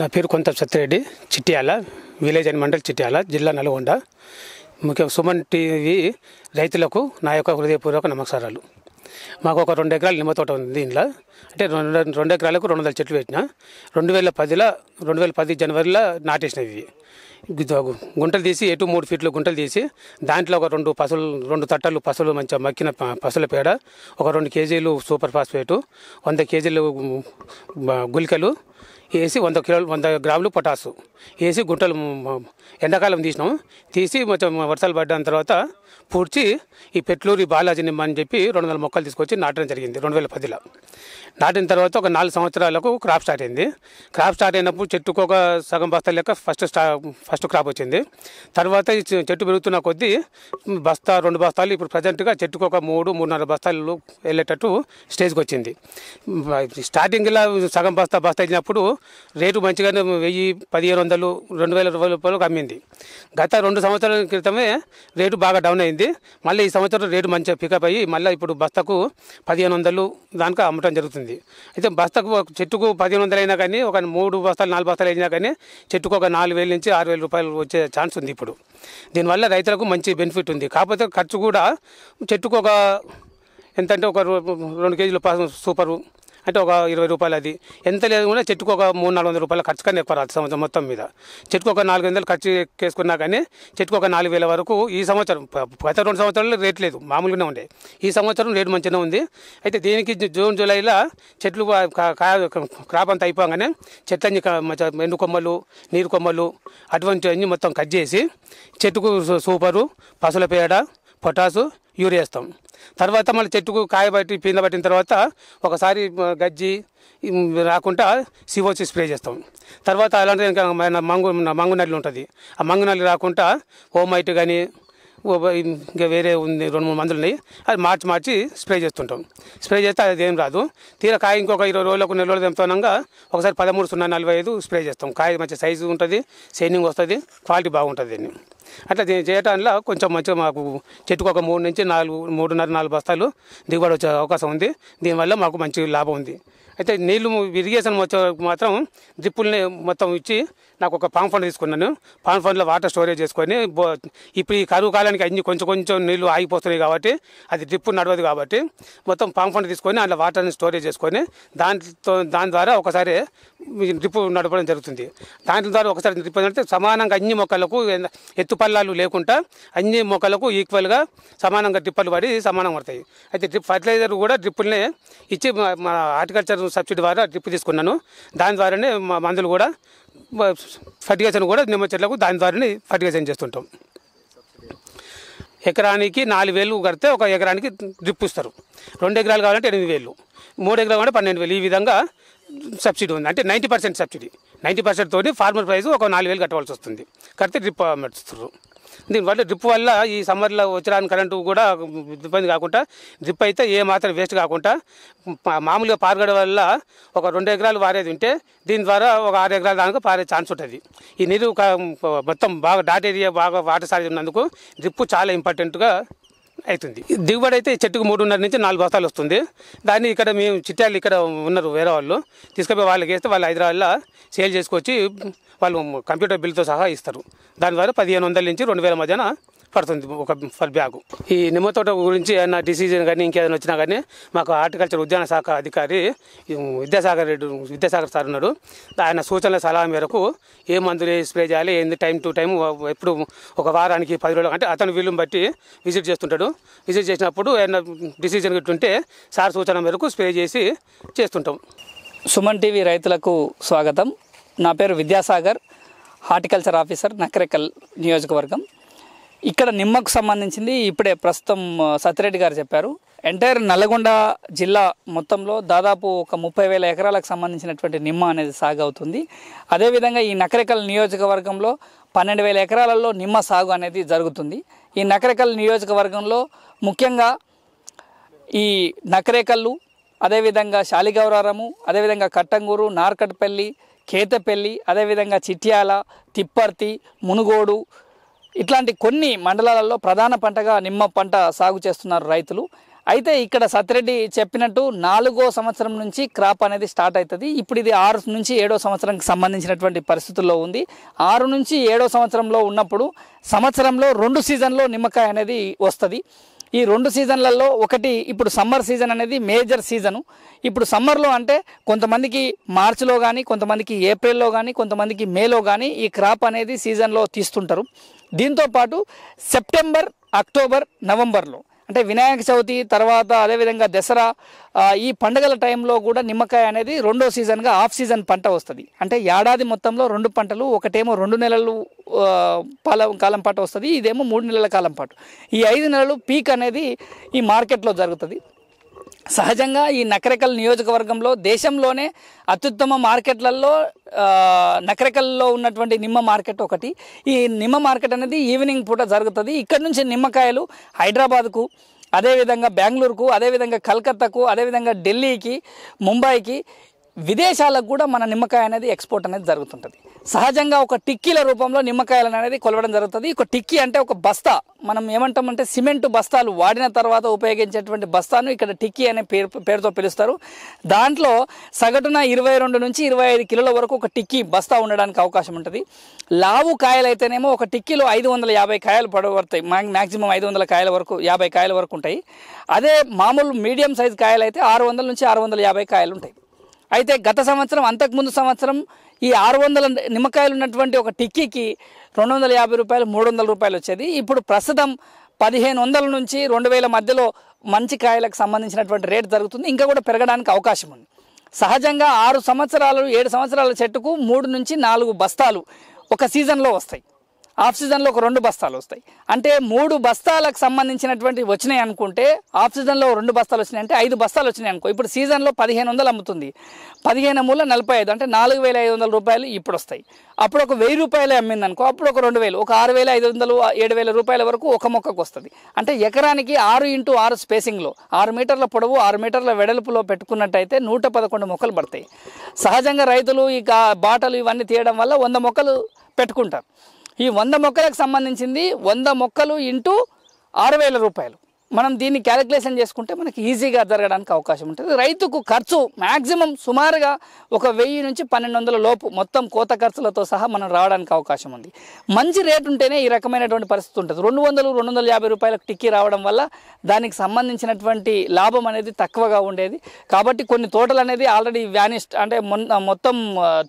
నా పేరు కొంత సత్యరెడ్డి చిట్యాల విలేజ్ అని మండలి చిట్యాల జిల్లా నల్గొండ ముఖ్య సుమన్ టీవీ రైతులకు నా యొక్క హృదయపూర్వక నమస్కారాలు మాకు ఒక రెండు ఎకరాల నిమ్మ తోట ఉంది ఇంట్లో అంటే రెండు రెండు ఎకరాలకు రెండు వందల చెట్లు పెట్టిన రెండు వేల పదిలో రెండు వేల పది జనవరిలో నాటేసినవి గుంటలు తీసి ఎటు మూడు ఫీట్లు గుంటలు తీసి దాంట్లో ఒక రెండు పసులు రెండు తట్టలు పసులు మంచిగా మక్కిన పసుల పేడ ఒక రెండు కేజీలు సూపర్ ఫాస్ఫేటు వంద కేజీలు గుళికలు వేసి వంద కిలోలు వంద గ్రాములు పొటాసు వేసి గుంటలు ఎండాకాలం తీసినాం తీసి కొంచెం వర్షాలు పడ్డాన తర్వాత పూడ్చి ఈ పెట్లూరి బాలాజీ నిమ్మ అని చెప్పి రెండు వందల మొక్కలు తీసుకొచ్చి నాటడం జరిగింది రెండు వేల పదిలో నాటిన తర్వాత ఒక నాలుగు సంవత్సరాలకు క్రాప్ స్టార్ట్ అయింది క్రాప్ స్టార్ట్ అయినప్పుడు చెట్టుకు ఒక సగం బస్తా లెక్క ఫస్ట్ స్టా ఫస్ట్ క్రాప్ వచ్చింది తర్వాత ఈ చెట్టు పెరుగుతున్న కొద్దీ బస్తా రెండు బస్తాలు ఇప్పుడు ప్రజెంట్గా చెట్టుకు ఒక మూడు మూడున్నర బస్తాలు వెళ్ళేటట్టు స్టేజ్కి వచ్చింది స్టార్టింగ్లో సగం బస్తా బస్తా ఇచ్చినప్పుడు రేటు మంచిగానే వెయ్యి పదిహేను వందలు రెండు వేల రూపాయలు అమ్మింది గత రెండు సంవత్సరాల క్రితమే రేటు బాగా డౌన్ డౌన్ అయింది మళ్ళీ ఈ సంవత్సరం రేటు మంచిగా పికప్ అయ్యి మళ్ళీ ఇప్పుడు బస్తాకు పదిహేను వందలు దానికి అమ్మటం జరుగుతుంది అయితే బస్తాకు చెట్టుకు పదిహేను వందలు అయినా కానీ ఒక మూడు బస్తాలు నాలుగు బస్తాలు అయినా కానీ చెట్టుకు ఒక నాలుగు వేల నుంచి ఆరు వేల రూపాయలు వచ్చే ఛాన్స్ ఉంది ఇప్పుడు దీనివల్ల రైతులకు మంచి బెనిఫిట్ ఉంది కాకపోతే ఖర్చు కూడా చెట్టుకు ఒక ఎంతంటే ఒక రెండు కేజీలు సూపరు అంటే ఒక ఇరవై రూపాయలు అది ఎంత లేదు కూడా చెట్టుకు ఒక మూడు నాలుగు వందల రూపాయలు ఖర్చు కానీ ఎక్కువ సంవత్సరం మొత్తం మీద చెట్టుకు ఒక నాలుగు వందలు ఖర్చు చేసుకున్నా కానీ చెట్టుకు ఒక నాలుగు వేల వరకు ఈ సంవత్సరం గత రెండు సంవత్సరాలు రేట్ లేదు మామూలుగానే ఉండే ఈ సంవత్సరం రేటు మంచిగా ఉంది అయితే దీనికి జూన్ జూలైలో చెట్లు క్రాప్ అంతా అయిపోగానే చెట్లన్నీ ఎండు కొమ్మలు నీరు కొమ్మలు అటువంటివన్నీ మొత్తం కట్ చేసి చెట్టుకు సూపరు పసుల పేడ పొటాసు యూరియా వేస్తాం తర్వాత మళ్ళీ చెట్టుకు కాయబట్టి పీంద పట్టిన తర్వాత ఒకసారి గజ్జి రాకుండా సివోసి స్ప్రే చేస్తాం తర్వాత అలాంటి ఇంకా మంగు నల్లి ఉంటుంది ఆ మంగు నల్లి రాకుండా ఓమైట్ కానీ ఇంకా వేరే ఉంది రెండు మూడు మందులు ఉన్నాయి అది మార్చి మార్చి స్ప్రే చేస్తుంటాం స్ప్రే చేస్తే అది ఏం రాదు తీర కాయ ఇంకొక ఇరవై రోజులకు నెల రోజులు తెంపుతున్నాగా ఒకసారి పదమూడు సున్నా నలభై ఐదు స్ప్రే చేస్తాం కాయ మంచి సైజు ఉంటుంది సేనింగ్ వస్తుంది క్వాలిటీ బాగుంటుంది దీన్ని అట్లా చేయటంలో కొంచెం మంచిగా మాకు చెట్టుకు ఒక మూడు నుంచి నాలుగు మూడున్నర నాలుగు బస్తాలు దిగుబడి వచ్చే అవకాశం ఉంది దీనివల్ల మాకు మంచి లాభం ఉంది అయితే నీళ్ళు ఇరిగేషన్ మాత్రం డ్రిప్పుల్ని మొత్తం ఇచ్చి నాకు ఒక పామ్ ఫండ్ తీసుకున్నాను పామ్ ఫండ్లో వాటర్ స్టోరేజ్ చేసుకొని ఇప్పుడు ఈ కరువు కాలానికి అన్ని కొంచెం కొంచెం నీళ్ళు ఆగిపోతున్నాయి కాబట్టి అది డ్రిప్పు నడవదు కాబట్టి మొత్తం పామ్ ఫండ్ తీసుకొని అందులో వాటర్ని స్టోరేజ్ చేసుకొని దాంతో దాని ద్వారా ఒకసారి డ్రిప్ నడపడం జరుగుతుంది దాని ద్వారా ఒకసారి డ్రిప్ నడితే సమానంగా అన్ని మొక్కలకు ఎత్తు పల్లాలు లేకుండా అన్ని మొక్కలకు ఈక్వల్గా సమానంగా డ్రిప్పలు పడి సమానం పడతాయి అయితే డ్రిప్ ఫర్టిలైజర్ కూడా డ్రిప్పులనే ఇచ్చి మా హార్టికల్చర్ సబ్సిడీ ద్వారా డ్రిప్ తీసుకున్నాను దాని ద్వారానే మందులు కూడా ఫర్టిగేషన్ కూడా నిమ్మ చెట్లకు దాని ద్వారానే ఫర్టిగేషన్ చేస్తుంటాం ఎకరానికి నాలుగు వేలు కడితే ఒక ఎకరానికి డ్రిప్ ఇస్తారు రెండు ఎకరాలు కావాలంటే ఎనిమిది వేలు మూడు ఎకరాలు కావాలంటే పన్నెండు వేలు ఈ విధంగా సబ్సిడీ ఉంది అంటే నైంటీ పర్సెంట్ సబ్సిడీ నైంటీ పర్సెంట్తో ఫార్మర్ ప్రైస్ ఒక నాలుగు వేలు కట్టవలసి వస్తుంది కడితే డ్రిప్ నడుస్తున్నారు దీనివల్ల డ్రిప్ వల్ల ఈ సమ్మర్లో వచ్చడానికి కరెంటు కూడా ఇబ్బంది కాకుండా డ్రిప్ అయితే ఏ మాత్రం వేస్ట్ కాకుండా మామూలుగా పారగడ వల్ల ఒక రెండు ఎకరాలు పారేది ఉంటే దీని ద్వారా ఒక ఆరు ఎకరాల దానికి పారే ఛాన్స్ ఉంటుంది ఈ నీరు మొత్తం బాగా డాట్ ఏరియా బాగా వాటర్ సారేజ్ ఉన్నందుకు డ్రిప్ చాలా ఇంపార్టెంట్గా అవుతుంది దిగుబడి అయితే చెట్టుకు మూడున్నర నుంచి నాలుగు బస్తాలు వస్తుంది దాన్ని ఇక్కడ మేము చిట్టాలు ఇక్కడ ఉన్నారు వేరే వాళ్ళు తీసుకుపోయి వాళ్ళకి వేస్తే వాళ్ళు హైదరాబాద్లో సేల్ చేసుకొచ్చి వాళ్ళు కంప్యూటర్ బిల్తో సహా ఇస్తారు దాని ద్వారా పదిహేను వందల నుంచి రెండు వేల మధ్యన పడుతుంది ఒక ఫర్ బ్యాగు ఈ నిమ్మ తోట గురించి ఏమైనా డిసిజన్ కానీ ఇంకేదైనా వచ్చినా కానీ మాకు హార్టికల్చర్ ఉద్యాన శాఖ అధికారి విద్యాసాగర్ రెడ్డి విద్యాసాగర్ సార్ ఉన్నాడు ఆయన సూచనల సలహా మేరకు ఏ మందులు స్ప్రే చేయాలి ఏంది టైం టు టైం ఎప్పుడు ఒక వారానికి పది రోజులు అంటే అతను వీలు బట్టి విజిట్ చేస్తుంటాడు విజిట్ చేసినప్పుడు ఏమైనా డిసిజన్ ఉంటే సార్ సూచన మేరకు స్ప్రే చేసి చేస్తుంటాం సుమన్ టీవీ రైతులకు స్వాగతం నా పేరు విద్యాసాగర్ హార్టికల్చర్ ఆఫీసర్ నకరేకల్ నియోజకవర్గం ఇక్కడ నిమ్మకు సంబంధించింది ఇప్పుడే ప్రస్తుతం సత్యరెడ్డి గారు చెప్పారు ఎంటైర్ నల్గొండ జిల్లా మొత్తంలో దాదాపు ఒక ముప్పై వేల ఎకరాలకు సంబంధించినటువంటి నిమ్మ అనేది సాగు అవుతుంది అదేవిధంగా ఈ నకరేకల్ నియోజకవర్గంలో పన్నెండు వేల ఎకరాలలో నిమ్మ సాగు అనేది జరుగుతుంది ఈ నకరేకల్ నియోజకవర్గంలో ముఖ్యంగా ఈ నకరేకల్లు అదేవిధంగా శాలిగౌరారము అదేవిధంగా కట్టంగూరు నార్కట్పల్లి కేతపల్లి అదేవిధంగా చిట్యాల తిప్పర్తి మునుగోడు ఇట్లాంటి కొన్ని మండలాలలో ప్రధాన పంటగా నిమ్మ పంట సాగు చేస్తున్నారు రైతులు అయితే ఇక్కడ సత్యరెడ్డి చెప్పినట్టు నాలుగో సంవత్సరం నుంచి క్రాప్ అనేది స్టార్ట్ అవుతుంది ఇప్పుడు ఇది ఆరు నుంచి ఏడో సంవత్సరంకి సంబంధించినటువంటి పరిస్థితుల్లో ఉంది ఆరు నుంచి ఏడో సంవత్సరంలో ఉన్నప్పుడు సంవత్సరంలో రెండు సీజన్లో నిమ్మకాయ అనేది వస్తుంది ఈ రెండు సీజన్లలో ఒకటి ఇప్పుడు సమ్మర్ సీజన్ అనేది మేజర్ సీజను ఇప్పుడు సమ్మర్లో అంటే కొంతమందికి మార్చిలో కానీ కొంతమందికి ఏప్రిల్లో కానీ కొంతమందికి మేలో కానీ ఈ క్రాప్ అనేది సీజన్లో తీస్తుంటారు దీంతోపాటు సెప్టెంబర్ అక్టోబర్ నవంబర్లో అంటే వినాయక చవితి తర్వాత అదేవిధంగా దసరా ఈ పండుగల టైంలో కూడా నిమ్మకాయ అనేది రెండో సీజన్గా ఆఫ్ సీజన్ పంట వస్తుంది అంటే ఏడాది మొత్తంలో రెండు పంటలు ఒకటేమో రెండు నెలలు పాలం కాలం పాటు వస్తుంది ఇదేమో మూడు నెలల కాలం పాటు ఈ ఐదు నెలలు పీక్ అనేది ఈ మార్కెట్లో జరుగుతుంది సహజంగా ఈ నకరకల్ నియోజకవర్గంలో దేశంలోనే అత్యుత్తమ మార్కెట్లలో నకరకల్లో ఉన్నటువంటి నిమ్మ మార్కెట్ ఒకటి ఈ నిమ్మ మార్కెట్ అనేది ఈవినింగ్ పూట జరుగుతుంది ఇక్కడ నుంచి నిమ్మకాయలు హైదరాబాద్కు అదేవిధంగా బెంగళూరుకు అదేవిధంగా కలకత్తాకు అదేవిధంగా ఢిల్లీకి ముంబైకి విదేశాలకు కూడా మన నిమ్మకాయ అనేది ఎక్స్పోర్ట్ అనేది జరుగుతుంటుంది సహజంగా ఒక టిక్కీల రూపంలో నిమ్మకాయలు అనేది కొలవడం జరుగుతుంది ఒక టిక్కీ అంటే ఒక బస్తా మనం ఏమంటామంటే సిమెంట్ బస్తాలు వాడిన తర్వాత ఉపయోగించేటువంటి బస్తాను ఇక్కడ టిక్కీ అనే పేరు పేరుతో పిలుస్తారు దాంట్లో సగటున ఇరవై రెండు నుంచి ఇరవై ఐదు కిలోల వరకు ఒక టిక్కీ బస్తా ఉండడానికి అవకాశం ఉంటుంది లావు కాయలు అయితేనేమో ఒక టిక్కీలో ఐదు వందల యాభై కాయలు పడబడతాయి మ్యాక్సిమం ఐదు వందల కాయల వరకు యాభై కాయల వరకు ఉంటాయి అదే మామూలు మీడియం సైజ్ కాయలు అయితే ఆరు వందల నుంచి ఆరు వందల యాభై కాయలు ఉంటాయి అయితే గత సంవత్సరం అంతకుముందు సంవత్సరం ఈ ఆరు వందల నిమ్మకాయలు ఉన్నటువంటి ఒక టిక్కీకి రెండు వందల యాభై రూపాయలు మూడు వందల రూపాయలు వచ్చేది ఇప్పుడు ప్రస్తుతం పదిహేను వందల నుంచి రెండు వేల మధ్యలో మంచి కాయలకు సంబంధించినటువంటి రేటు జరుగుతుంది ఇంకా కూడా పెరగడానికి అవకాశం ఉంది సహజంగా ఆరు సంవత్సరాలు ఏడు సంవత్సరాల చెట్టుకు మూడు నుంచి నాలుగు బస్తాలు ఒక సీజన్లో వస్తాయి ఆఫ్ సీజన్లో ఒక రెండు బస్తాలు వస్తాయి అంటే మూడు బస్తాలకు సంబంధించినటువంటి వచ్చినాయి అనుకుంటే ఆఫ్ సీజన్లో రెండు బస్తాలు వచ్చినాయి అంటే ఐదు బస్తాలు వచ్చినాయి అనుకో ఇప్పుడు సీజన్లో పదిహేను వందలు అమ్ముతుంది పదిహేను మూల నలభై ఐదు అంటే నాలుగు వేల ఐదు వందల రూపాయలు ఇప్పుడు వస్తాయి అప్పుడు ఒక వెయ్యి రూపాయలు అమ్మింది అనుకో అప్పుడు ఒక రెండు వేలు ఒక ఆరు వేల ఐదు వందలు ఏడు వేల రూపాయల వరకు ఒక మొక్కకు వస్తుంది అంటే ఎకరానికి ఆరు ఇంటూ ఆరు స్పేసింగ్లో ఆరు మీటర్ల పొడవు ఆరు మీటర్ల వెడల్పులో పెట్టుకున్నట్టయితే నూట పదకొండు మొక్కలు పడతాయి సహజంగా రైతులు ఈ బాటలు ఇవన్నీ తీయడం వల్ల వంద మొక్కలు పెట్టుకుంటారు ఈ వంద మొక్కలకు సంబంధించింది వంద మొక్కలు ఇంటూ ఆరు వేల రూపాయలు మనం దీన్ని క్యాలిక్యులేషన్ చేసుకుంటే మనకి ఈజీగా జరగడానికి అవకాశం ఉంటుంది రైతుకు ఖర్చు మ్యాక్సిమం సుమారుగా ఒక వెయ్యి నుంచి పన్నెండు వందల లోపు మొత్తం కోత ఖర్చులతో సహా మనం రావడానికి అవకాశం ఉంది మంచి రేటు ఉంటేనే ఈ రకమైనటువంటి పరిస్థితి ఉంటుంది రెండు వందలు రెండు వందల యాభై రూపాయలకు టిక్కీ రావడం వల్ల దానికి సంబంధించినటువంటి లాభం అనేది తక్కువగా ఉండేది కాబట్టి కొన్ని తోటలు అనేది ఆల్రెడీ వ్యానిస్ట్ అంటే మొత్తం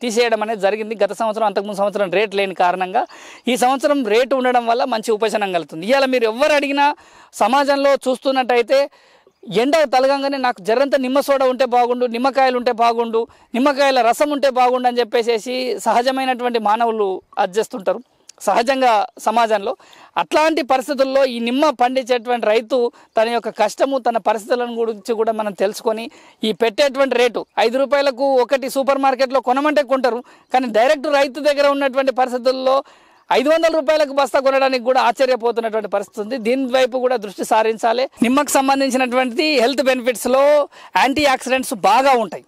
తీసేయడం అనేది జరిగింది గత సంవత్సరం అంతకుముందు సంవత్సరం రేట్ లేని కారణంగా ఈ సంవత్సరం రేటు ఉండడం వల్ల మంచి ఉపశనం కలుగుతుంది ఇవాళ మీరు ఎవరు అడిగినా సమాజంలో గతంలో చూస్తున్నట్టయితే ఎండ తలగంగానే నాకు జరంత నిమ్మ సోడ ఉంటే బాగుండు నిమ్మకాయలు ఉంటే బాగుండు నిమ్మకాయల రసం ఉంటే బాగుండు అని చెప్పేసి సహజమైనటువంటి మానవులు అర్జిస్తుంటారు సహజంగా సమాజంలో అట్లాంటి పరిస్థితుల్లో ఈ నిమ్మ పండించేటువంటి రైతు తన యొక్క కష్టము తన పరిస్థితులను గురించి కూడా మనం తెలుసుకొని ఈ పెట్టేటువంటి రేటు ఐదు రూపాయలకు ఒకటి సూపర్ మార్కెట్లో కొనమంటే కొంటారు కానీ డైరెక్ట్ రైతు దగ్గర ఉన్నటువంటి పరిస్థితుల్లో ఐదు వందల రూపాయలకు బస్తా కొనడానికి కూడా ఆశ్చర్యపోతున్నటువంటి పరిస్థితి ఉంది దీని వైపు కూడా దృష్టి సారించాలి నిమ్మకు సంబంధించినటువంటి హెల్త్ బెనిఫిట్స్లో యాంటీ ఆక్సిడెంట్స్ బాగా ఉంటాయి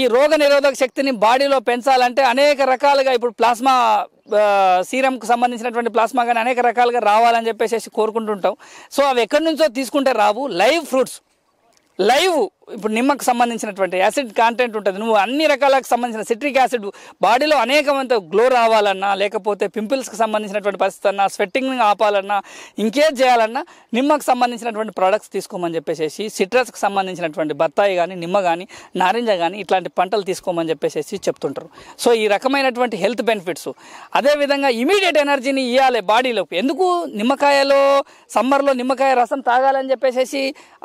ఈ రోగ నిరోధక శక్తిని బాడీలో పెంచాలంటే అనేక రకాలుగా ఇప్పుడు ప్లాస్మా సీరంకు సంబంధించినటువంటి ప్లాస్మా కానీ అనేక రకాలుగా రావాలని చెప్పేసి కోరుకుంటుంటాం సో అవి ఎక్కడి నుంచో తీసుకుంటే రావు లైవ్ ఫ్రూట్స్ లైవ్ ఇప్పుడు నిమ్మకు సంబంధించినటువంటి యాసిడ్ కాంటెంట్ ఉంటుంది నువ్వు అన్ని రకాలకు సంబంధించిన సిట్రిక్ యాసిడ్ బాడీలో అనేకమంత గ్లో రావాలన్నా లేకపోతే పింపుల్స్కి సంబంధించినటువంటి పరిస్థితి అన్నా స్వెట్టింగ్ ఆపాలన్నా ఇంకేం చేయాలన్నా నిమ్మకు సంబంధించినటువంటి ప్రోడక్ట్స్ తీసుకోమని చెప్పేసి సిట్రస్కి సంబంధించినటువంటి బత్తాయి కానీ నిమ్మ కానీ నారింజ కానీ ఇట్లాంటి పంటలు తీసుకోమని చెప్పేసి చెప్తుంటారు సో ఈ రకమైనటువంటి హెల్త్ బెనిఫిట్స్ అదేవిధంగా ఇమీడియట్ ఎనర్జీని ఇవ్వాలి బాడీలోకి ఎందుకు నిమ్మకాయలో సమ్మర్లో నిమ్మకాయ రసం తాగాలని చెప్పేసి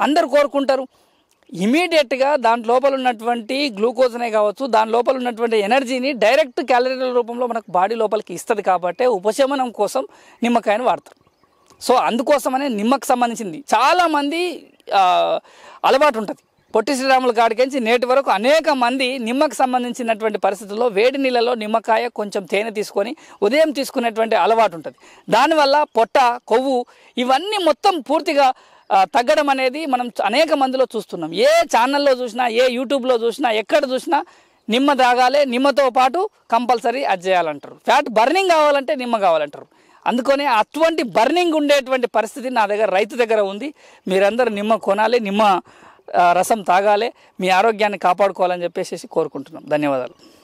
అందరు కోరుకుంటారు ఇమీడియట్గా దాని లోపల ఉన్నటువంటి గ్లూకోజ్నే కావచ్చు దాని లోపల ఉన్నటువంటి ఎనర్జీని డైరెక్ట్ క్యాలరీల రూపంలో మనకు బాడీ లోపలికి ఇస్తుంది కాబట్టి ఉపశమనం కోసం నిమ్మకాయను వాడతారు సో అందుకోసమనే నిమ్మకు సంబంధించింది చాలామంది అలవాటు ఉంటుంది పొట్టి శ్రీరాముల కాడికించి నేటి వరకు అనేక మంది నిమ్మకు సంబంధించినటువంటి పరిస్థితుల్లో వేడి నీళ్ళలో నిమ్మకాయ కొంచెం తేనె తీసుకొని ఉదయం తీసుకునేటువంటి అలవాటు ఉంటుంది దానివల్ల పొట్ట కొవ్వు ఇవన్నీ మొత్తం పూర్తిగా తగ్గడం అనేది మనం అనేక మందిలో చూస్తున్నాం ఏ ఛానల్లో చూసినా ఏ యూట్యూబ్లో చూసినా ఎక్కడ చూసినా నిమ్మ తాగాలి నిమ్మతో పాటు కంపల్సరీ అది చేయాలంటారు ఫ్యాట్ బర్నింగ్ కావాలంటే నిమ్మ కావాలంటారు అందుకనే అటువంటి బర్నింగ్ ఉండేటువంటి పరిస్థితి నా దగ్గర రైతు దగ్గర ఉంది మీరందరూ నిమ్మ కొనాలి నిమ్మ రసం తాగాలి మీ ఆరోగ్యాన్ని కాపాడుకోవాలని చెప్పేసి కోరుకుంటున్నాం ధన్యవాదాలు